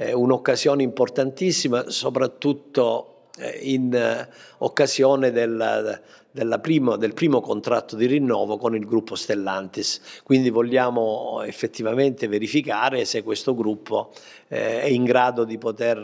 eh, un'occasione importantissima, soprattutto eh, in eh, occasione della, prima, del primo contratto di rinnovo con il gruppo Stellantis. Quindi vogliamo effettivamente verificare se questo gruppo eh, è in grado di poter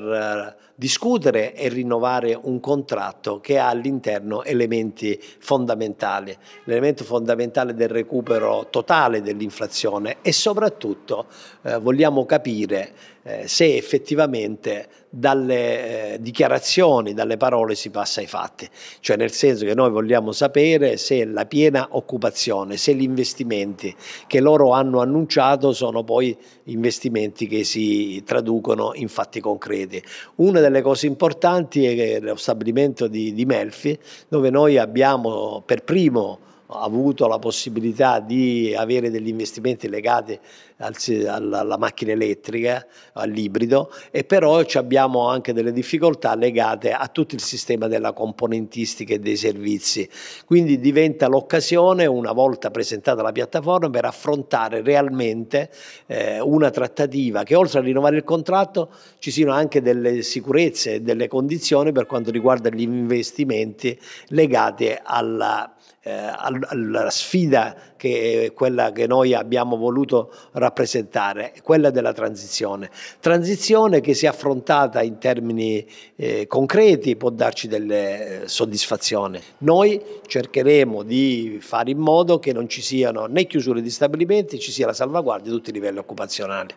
eh, discutere e rinnovare un contratto che ha all'interno elementi fondamentali, l'elemento fondamentale del recupero totale dell'inflazione e soprattutto eh, vogliamo capire eh, se effettivamente dalle eh, dichiarazioni, dalle parole si passa ai fatti, cioè nel senso che noi vogliamo vogliamo sapere se la piena occupazione, se gli investimenti che loro hanno annunciato sono poi investimenti che si traducono in fatti concreti. Una delle cose importanti è lo stabilimento di, di Melfi, dove noi abbiamo per primo avuto la possibilità di avere degli investimenti legati al, alla, alla, macchina elettrica, all'ibrido, e però abbiamo anche delle difficoltà legate a tutto il sistema della componentistica e dei servizi. Quindi diventa l'occasione, una volta presentata la piattaforma, per affrontare realmente eh, una trattativa che oltre a rinnovare il contratto ci siano anche delle sicurezze e delle condizioni per quanto riguarda gli investimenti legati alla, eh, al alla sfida che è eh, quella che noi abbiamo voluto rappresentare, quella della transizione. Transizione che se affrontata in termini eh, concreti può darci delle eh, soddisfazioni. Noi cercheremo di fare in modo che non ci siano né chiusure di stabilimenti, ci sia la salvaguardia di tutti i livelli occupazionali.